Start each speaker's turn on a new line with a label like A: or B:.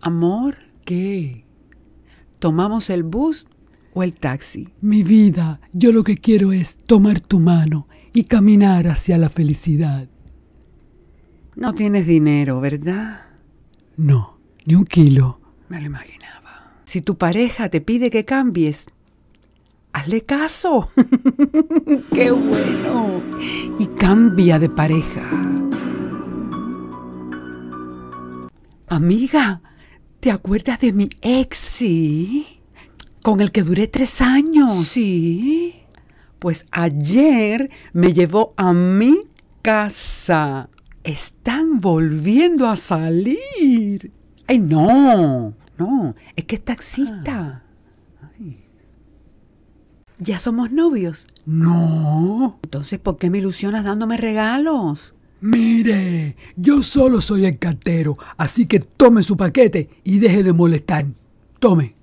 A: amor, ¿qué? ¿Tomamos el bus o el taxi? Mi vida, yo lo que quiero es tomar tu mano y caminar hacia la felicidad.
B: No tienes dinero, ¿verdad? No, ni un kilo. Me lo imaginaba.
A: Si tu pareja te pide que cambies, hazle caso. ¡Qué bueno! Y cambia de pareja. Amiga, ¿Te acuerdas de mi ex? Sí. Con el que duré tres años. Sí. Pues ayer me llevó a mi casa. Están volviendo a salir. Ay, no. No, es que es taxista. ¿Ya somos novios? No. Entonces, ¿por qué me ilusionas dándome regalos? Mire, yo solo soy el cartero,
B: así que tome su paquete y deje de molestar. Tome.